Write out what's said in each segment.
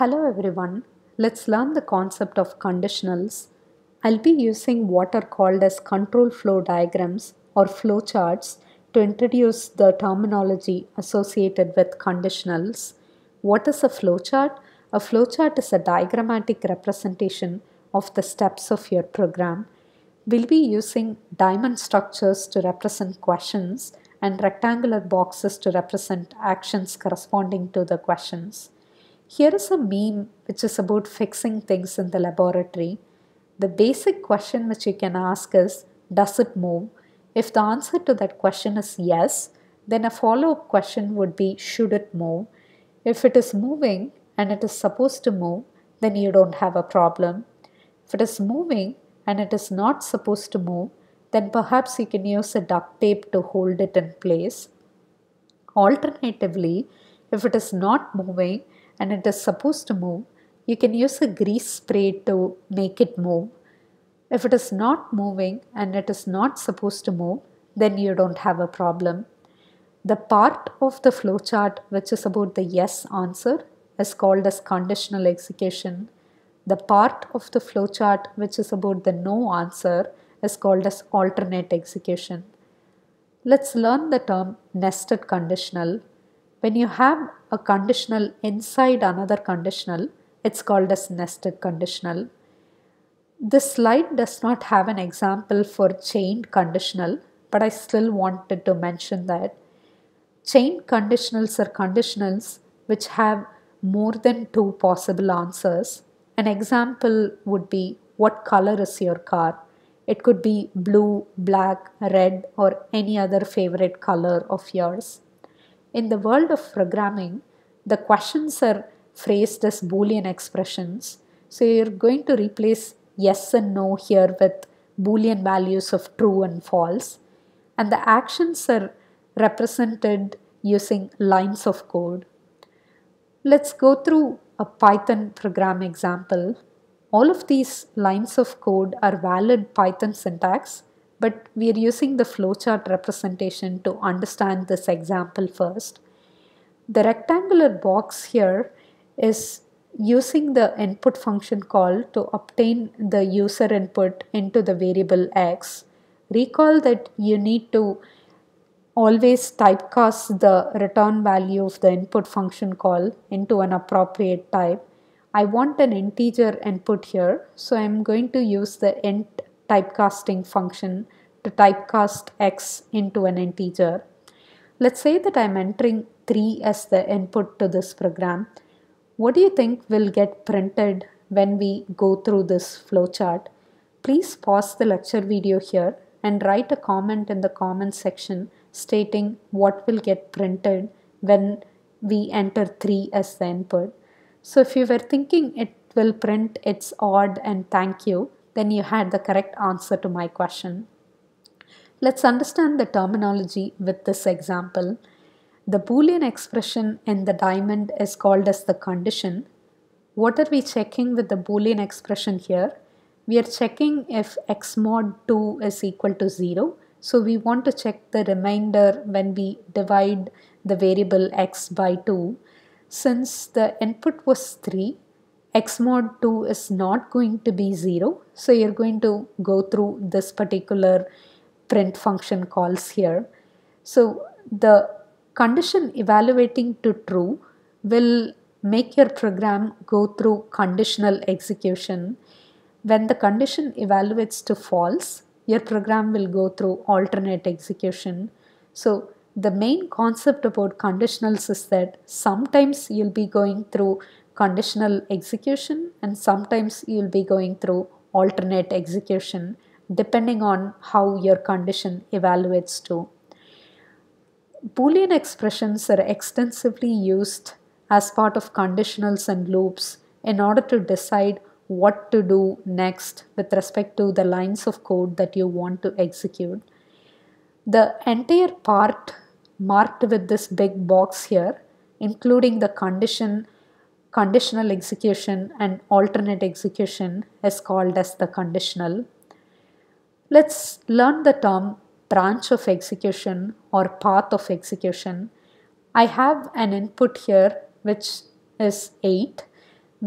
Hello everyone, let's learn the concept of conditionals. I'll be using what are called as control flow diagrams or flowcharts to introduce the terminology associated with conditionals. What is a flowchart? A flowchart is a diagrammatic representation of the steps of your program. We'll be using diamond structures to represent questions and rectangular boxes to represent actions corresponding to the questions. Here is a meme which is about fixing things in the laboratory. The basic question which you can ask is Does it move? If the answer to that question is yes, then a follow up question would be Should it move? If it is moving and it is supposed to move, then you don't have a problem. If it is moving and it is not supposed to move, then perhaps you can use a duct tape to hold it in place. Alternatively, if it is not moving and it is supposed to move, you can use a grease spray to make it move. If it is not moving and it is not supposed to move, then you don't have a problem. The part of the flowchart which is about the yes answer is called as conditional execution. The part of the flowchart which is about the no answer is called as alternate execution. Let's learn the term nested conditional when you have a conditional inside another conditional, it's called as nested conditional. This slide does not have an example for chained conditional, but I still wanted to mention that chain conditionals are conditionals which have more than two possible answers. An example would be what color is your car? It could be blue, black, red, or any other favorite color of yours. In the world of programming, the questions are phrased as Boolean expressions. So you're going to replace yes and no here with Boolean values of true and false. And the actions are represented using lines of code. Let's go through a Python program example. All of these lines of code are valid Python syntax but we are using the flowchart representation to understand this example first. The rectangular box here is using the input function call to obtain the user input into the variable x. Recall that you need to always typecast the return value of the input function call into an appropriate type. I want an integer input here, so I'm going to use the int typecasting function to typecast x into an integer. Let's say that I'm entering 3 as the input to this program. What do you think will get printed when we go through this flowchart? Please pause the lecture video here and write a comment in the comment section stating what will get printed when we enter 3 as the input. So if you were thinking it will print its odd and thank you, then you had the correct answer to my question. Let's understand the terminology with this example. The Boolean expression in the diamond is called as the condition. What are we checking with the Boolean expression here? We are checking if x mod 2 is equal to 0. So we want to check the remainder when we divide the variable x by 2. Since the input was 3, x mod 2 is not going to be 0. So you're going to go through this particular print function calls here. So the condition evaluating to true will make your program go through conditional execution. When the condition evaluates to false, your program will go through alternate execution. So the main concept about conditionals is that sometimes you'll be going through conditional execution and sometimes you'll be going through alternate execution depending on how your condition evaluates to. Boolean expressions are extensively used as part of conditionals and loops in order to decide what to do next with respect to the lines of code that you want to execute. The entire part marked with this big box here, including the condition conditional execution and alternate execution is called as the conditional. Let's learn the term branch of execution or path of execution. I have an input here which is 8.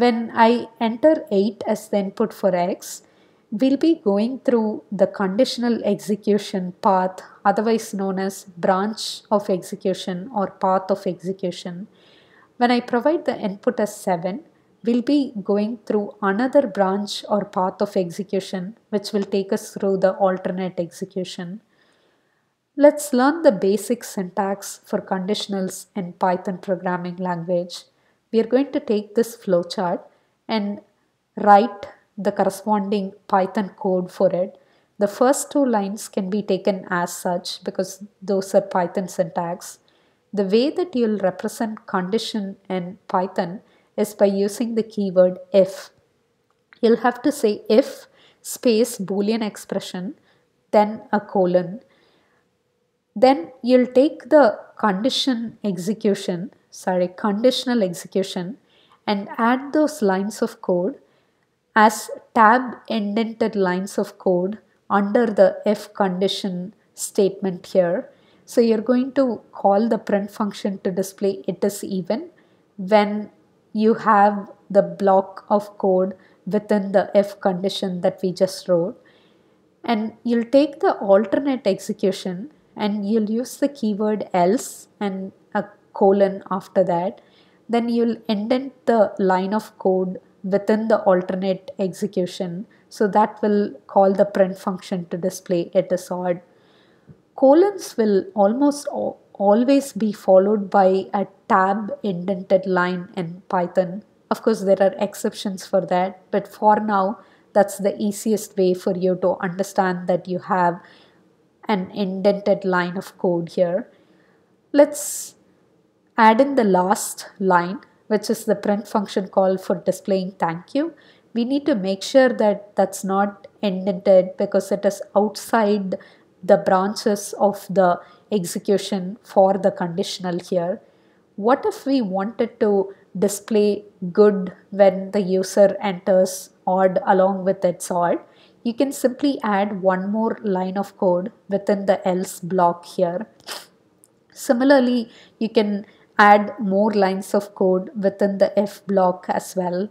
When I enter 8 as the input for x, we'll be going through the conditional execution path otherwise known as branch of execution or path of execution. When I provide the input as 7, we'll be going through another branch or path of execution which will take us through the alternate execution. Let's learn the basic syntax for conditionals in Python programming language. We are going to take this flowchart and write the corresponding Python code for it. The first two lines can be taken as such because those are Python syntax. The way that you'll represent condition in Python is by using the keyword if. You'll have to say if space boolean expression then a colon. Then you'll take the condition execution, sorry, conditional execution and add those lines of code as tab indented lines of code under the if condition statement here so you're going to call the print function to display it is even when you have the block of code within the if condition that we just wrote. And you'll take the alternate execution and you'll use the keyword else and a colon after that. Then you'll indent the line of code within the alternate execution. So that will call the print function to display it is odd Colons will almost always be followed by a tab indented line in Python. Of course, there are exceptions for that, but for now, that's the easiest way for you to understand that you have an indented line of code here. Let's add in the last line, which is the print function call for displaying thank you. We need to make sure that that's not indented because it is outside the branches of the execution for the conditional here. What if we wanted to display good when the user enters odd along with its odd? You can simply add one more line of code within the else block here. Similarly, you can add more lines of code within the if block as well.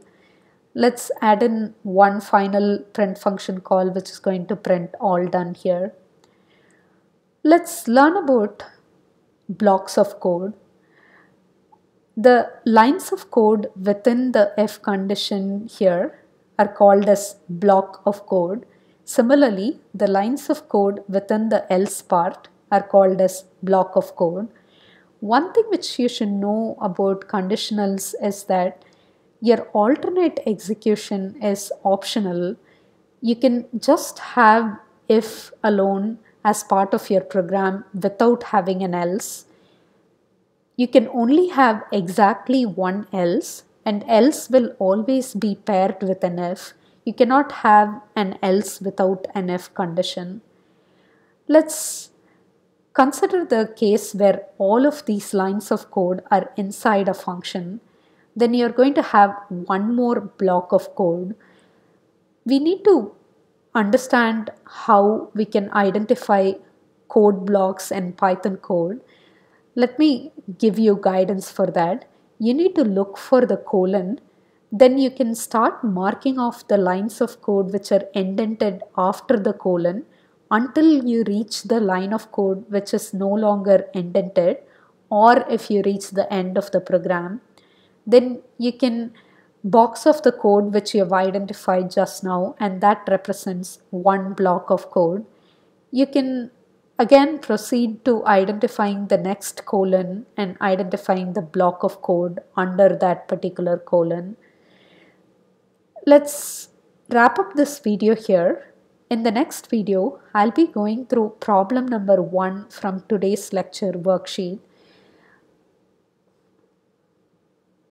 Let's add in one final print function call which is going to print all done here. Let's learn about blocks of code. The lines of code within the if condition here are called as block of code. Similarly, the lines of code within the else part are called as block of code. One thing which you should know about conditionals is that your alternate execution is optional. You can just have if alone as part of your program without having an else. You can only have exactly one else and else will always be paired with an if. You cannot have an else without an if condition. Let's consider the case where all of these lines of code are inside a function. Then you're going to have one more block of code. We need to understand how we can identify code blocks in Python code, let me give you guidance for that. You need to look for the colon, then you can start marking off the lines of code which are indented after the colon until you reach the line of code which is no longer indented or if you reach the end of the program. Then you can box of the code which you have identified just now and that represents one block of code. You can again proceed to identifying the next colon and identifying the block of code under that particular colon. Let's wrap up this video here. In the next video, I'll be going through problem number one from today's lecture worksheet